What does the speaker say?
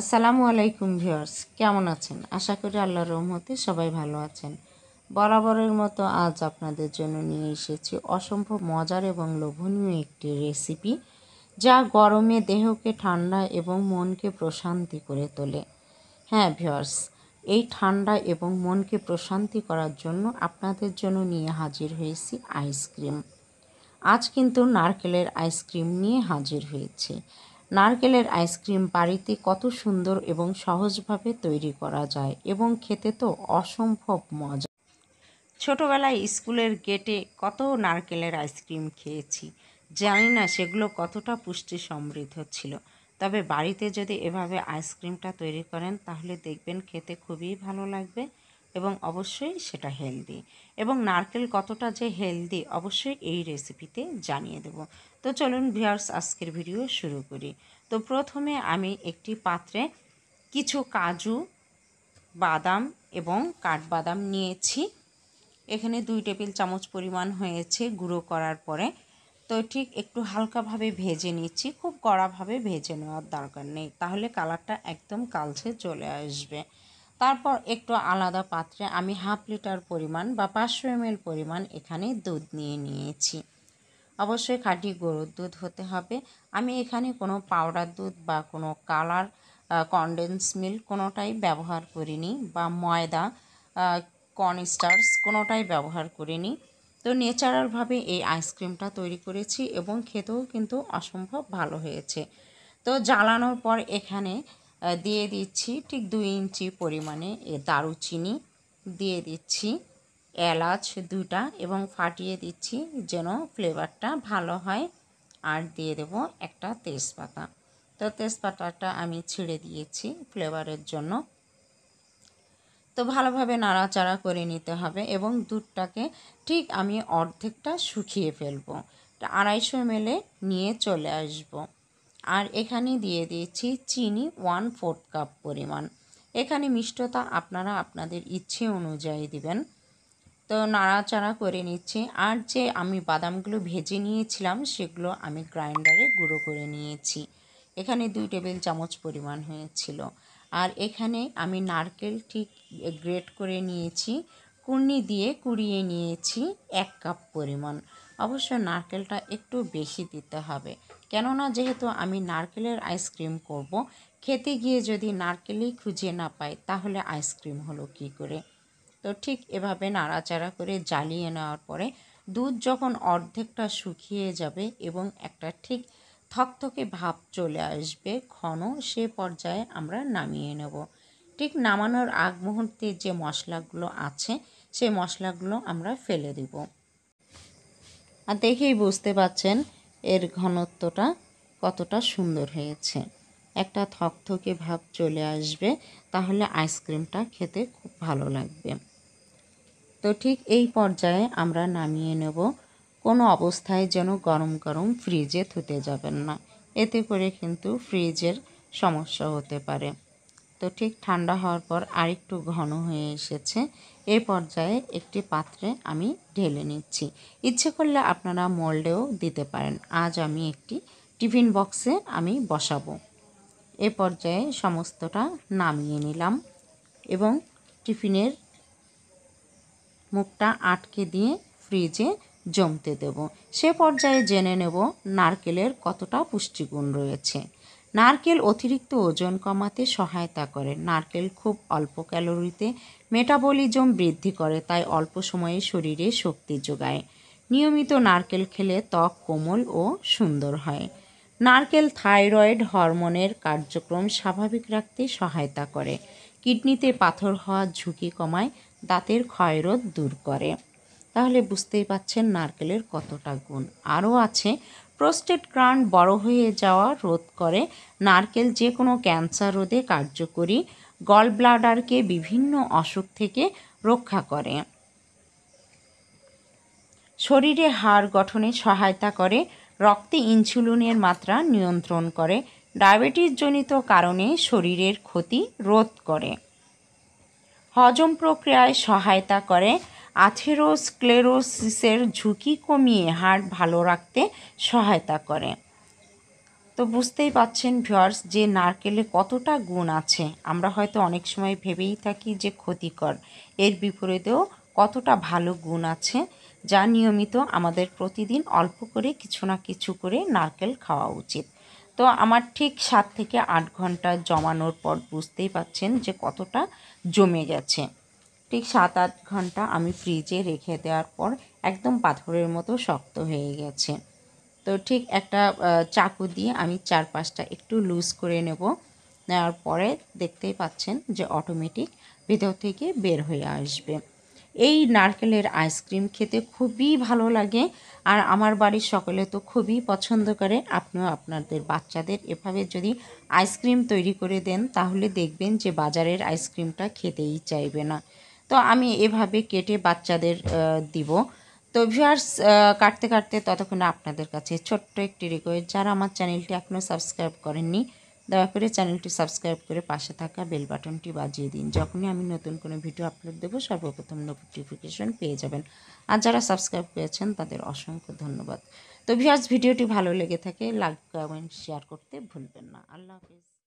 আসসালামু আলাইকুম ভিওর্স কেমন আছেন আশা করি আল্লাহর রহমতে সবাই ভালো আছেন বরাবরের মতো আজ আপনাদের জন্য নিয়ে এসেছি অসম্ভব মজার এবং লোভনীয় একটি রেসিপি যা গরমে দেহকে ঠান্ডা এবং মনকে প্রশান্তি করে তোলে হ্যাঁ ভিওয়ার্স এই ঠান্ডা এবং মনকে প্রশান্তি করার জন্য আপনাদের জন্য নিয়ে হাজির হয়েছি আইসক্রিম আজ কিন্তু নারকেলের আইসক্রিম নিয়ে হাজির হয়েছে নারকেলের আইসক্রিম বাড়িতে কত সুন্দর এবং সহজভাবে তৈরি করা যায় এবং খেতে তো অসম্ভব মজা ছোটোবেলায় স্কুলের গেটে কত নারকেলের আইসক্রিম খেয়েছি জানি না সেগুলো কতটা পুষ্টি সমৃদ্ধ ছিল তবে বাড়িতে যদি এভাবে আইসক্রিমটা তৈরি করেন তাহলে দেখবেন খেতে খুবই ভালো লাগবে এবং অবশ্যই সেটা হেলদি এবং নারকেল কতটা যে হেলদি অবশ্যই এই রেসিপিতে জানিয়ে দেব তো চলুন ভিয়ার্স আজকের ভিডিও শুরু করি তো প্রথমে আমি একটি পাত্রে কিছু কাজু বাদাম এবং কাঠবাদাম নিয়েছি এখানে দুই টেবিল চামচ পরিমাণ হয়েছে গুঁড়ো করার পরে তো ঠিক একটু হালকাভাবে ভেজে নিচ্ছি খুব কড়াভাবে ভেজে নেওয়ার দরকার নেই তাহলে কালারটা একদম কালছে চলে আসবে তারপর একটু আলাদা পাত্রে আমি হাফ লিটার পরিমাণ বা পাঁচশো এম পরিমাণ এখানে দুধ নিয়ে নিয়েছি অবশ্যই খাঁটি গরুর দুধ হতে হবে আমি এখানে কোনো পাউডার দুধ বা কোনো কালার কন্ডেন্স মিল্ক কোনোটাই ব্যবহার করিনি বা ময়দা কর্নস্টার্স কোনোটাই ব্যবহার করিনি তো ন্যাচারালভাবে এই আইসক্রিমটা তৈরি করেছি এবং খেতেও কিন্তু অসম্ভব ভালো হয়েছে তো জ্বালানোর পর এখানে দিয়ে দিচ্ছি ঠিক দুই ইঞ্চি পরিমাণে দারুচিনি দিয়ে দিচ্ছি এলাচ দুটা এবং ফাটিয়ে দিচ্ছি যেন ফ্লেভারটা ভালো হয় আর দিয়ে দেব একটা তেজপাতা তো তেজপাতাটা আমি ছিঁড়ে দিয়েছি ফ্লেভারের জন্য তো ভালোভাবে নাড়াচাড়া করে নিতে হবে এবং দুধটাকে ঠিক আমি অর্ধেকটা শুকিয়ে ফেলবো আড়াইশো মেলে নিয়ে চলে আসবো আর এখানে দিয়ে দিয়েছি চিনি ওয়ান ফোর্থ কাপ পরিমাণ এখানে মিষ্টতা আপনারা আপনাদের ইচ্ছে অনুযায়ী দিবেন তো নাড়াচাড়া করে নিচ্ছে আর যে আমি বাদামগুলো ভেজে নিয়েছিলাম সেগুলো আমি গ্রাইন্ডারে গুঁড়ো করে নিয়েছি এখানে দুই টেবিল চামচ পরিমাণ হয়েছিল আর এখানে আমি নারকেল ঠিক গ্রেট করে নিয়েছি কুর্নি দিয়ে কুড়িয়ে নিয়েছি এক কাপ পরিমাণ অবশ্য নারকেলটা একটু বেশি দিতে হবে কেননা যেহেতু আমি নারকেলের আইসক্রিম করব খেতে গিয়ে যদি নারকেলই খুঁজে না পাই তাহলে আইসক্রিম হলো কি করে তো ঠিক এভাবে নাড়াচাড়া করে জ্বালিয়ে নেওয়ার পরে দুধ যখন অর্ধেকটা শুকিয়ে যাবে এবং একটা ঠিক থকথকে ভাব চলে আসবে ঘন সে পর্যায়ে আমরা নামিয়ে নেব ঠিক নামানোর আগ মুহূর্তে যে মশলাগুলো আছে সেই মশলাগুলো আমরা ফেলে দেব আর দেখেই বুঝতে পাচ্ছেন এর ঘনত্বটা কতটা সুন্দর হয়েছে একটা থকথকে ভাব চলে আসবে তাহলে আইসক্রিমটা খেতে খুব ভালো লাগবে তো ঠিক এই পর্যায়ে আমরা নামিয়ে নেব কোনো অবস্থায় যেন গরম গরম ফ্রিজে থুতে যাবেন না এতে করে কিন্তু ফ্রিজের সমস্যা হতে পারে তো ঠিক ঠান্ডা হওয়ার পর আরেকটু ঘন হয়ে এসেছে এ পর্যায়ে একটি পাত্রে আমি ঢেলে নিচ্ছি ইচ্ছে করলে আপনারা মোল্ডেও দিতে পারেন আজ আমি একটি টিফিন বক্সে আমি বসাবো এ পর্যায়ে সমস্তটা নামিয়ে নিলাম এবং টিফিনের মুখটা আটকে দিয়ে ফ্রিজে জমতে দেব সে পর্যায়ে জেনে নেব নারকেলের কতটা পুষ্টিগুণ রয়েছে নারকেল অতিরিক্ত ওজন কমাতে সহায়তা করে নারকেল খুব অল্প ক্যালোরিতে মেটাবলিজম বৃদ্ধি করে তাই অল্প সময়ে শরীরে শক্তি যোগায় নিয়মিত নারকেল খেলে ত্বক কোমল ও সুন্দর হয় নারকেল থাইরয়েড হরমোনের কার্যক্রম স্বাভাবিক রাখতে সহায়তা করে কিডনিতে পাথর হওয়ার ঝুঁকি কমায় দাঁতের ক্ষয়রোধ দূর করে তাহলে বুঝতেই পাচ্ছেন নারকেলের কতটা গুণ আরও আছে প্রোস্টেট গ্রান্ড বড় হয়ে যাওয়া রোধ করে নারকেল যে কোনো ক্যান্সার রোধে কার্যকরী গল ব্লাডারকে বিভিন্ন অসুখ থেকে রক্ষা করে শরীরে হাড় গঠনে সহায়তা করে রক্তে ইনসুলিনের মাত্রা নিয়ন্ত্রণ করে ডায়াবেটিসজনিত কারণে শরীরের ক্ষতি রোধ করে হজম প্রক্রিয়ায় সহায়তা করে আথেরোস্ক্লেরোসিসের ঝুঁকি কমিয়ে হাড় ভালো রাখতে সহায়তা করে তো বুঝতেই পাচ্ছেন ভিওয়ার্স যে নারকেলে কতটা গুণ আছে আমরা হয়তো অনেক সময় ভেবেই থাকি যে ক্ষতিকর এর বিপরীতেও কতটা ভালো গুণ আছে যা নিয়মিত আমাদের প্রতিদিন অল্প করে কিছু না কিছু করে নারকেল খাওয়া উচিত তো আমার ঠিক সাত থেকে আট ঘন্টা জমানোর পর বুঝতেই পাচ্ছেন যে কতটা জমে গেছে ঠিক সাত আট ঘন্টা আমি ফ্রিজে রেখে দেওয়ার পর একদম পাথরের মতো শক্ত হয়ে গেছে তো ঠিক একটা চাকু দিয়ে আমি চারপাশটা একটু লুজ করে নেব নেওয়ার পরে দেখতেই পাচ্ছেন যে অটোমেটিক ভেতর থেকে বের হয়ে আসবে এই নারকেলের আইসক্রিম খেতে খুবই ভালো লাগে আর আমার বাড়ির সকলে তো খুবই পছন্দ করে আপনিও আপনাদের বাচ্চাদের এভাবে যদি আইসক্রিম তৈরি করে দেন তাহলে দেখবেন যে বাজারের আইসক্রিমটা খেতেই চাইবে না তো আমি এভাবে কেটে বাচ্চাদের দিব তো ভিউয়ার্স কাটতে কাটতে ততক্ষণে আপনাদের কাছে ছোট্ট একটি রিকোয়েস্ট যারা আমার চ্যানেলটি এখনও সাবস্ক্রাইব করেননি দয়া করে চ্যানেলটি সাবস্ক্রাইব করে পাশে থাকা বেল বাটনটি বাজিয়ে দিন যখনই আমি নতুন কোনো ভিডিও আপলোড দেবো সর্বপ্রথম নোটিফিকেশন পেয়ে যাবেন আর যারা সাবস্ক্রাইব করেছেন তাদের অসংখ্য ধন্যবাদ তো ভিউয়ার্স ভিডিওটি ভালো লেগে থাকে লাইক কমেন্ট শেয়ার করতে ভুলবেন না আল্লাহ হাফিজ